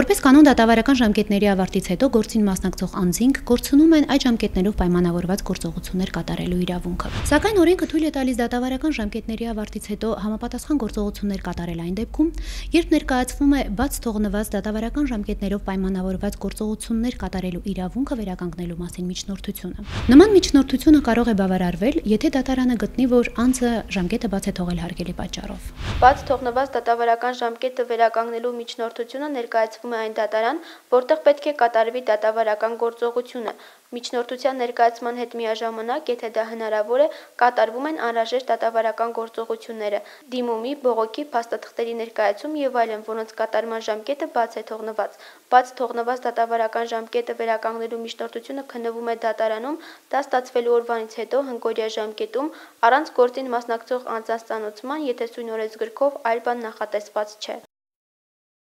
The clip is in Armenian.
Որպես կանոն դատավարական ժամկետների ավարտից հետո գործին մասնակցող անձինք գործունում են այդ ժամկետներով պայմանավորված գործողություններ կատարելու իրավունքը։ Սակայն օրենքը թույլ է տալիս դատավարական ժամկետների ավարտից հետո համապատասխան գործողություններ կատարել այն դեպքում, երբ ներկայացվում է բաց թողնված դատավարական ժամկետներով պայմանավորված գործողություններ կատարելու իրավունքը վերականգնելու մասին միջնորդությունը։ Նման միջնորդությունը կարող է բավարարվել, եթե դատարանը գտնի, որ անձը ժամկետը բաց է թողել հարգելի պատճառով։ Բաց թողնված դատավարական ժամկետը վերականգնելու միջնորդությունը ներկայացվում ձգվում է այն դատարան, որտեղ պետք է կատարվի դատավարական գործողությունը։ Միջնորդության ներկայացման հետ միաժամանակ, եթե դա հնարավոր է, կատարվում են անհրաժեշտ դատավարական գործողությունները՝ դիմումի, բողոքի, փաստաթղթերի ներկայացում եւ այլն, որոնց կատարման ժամկետը բաց է թողնված։ Բաց թողնված դատավարական ժամկետը վերականգնելու միջնորդությունը քննվում է դատարանում, դա ստացվելու օրվանից հետո հնգօրյա ժամկետում առանց գործին մասնակցող անձանց ծանոթման, եթե սույն օրենսգրքով այլ բան նախատեսված չէ։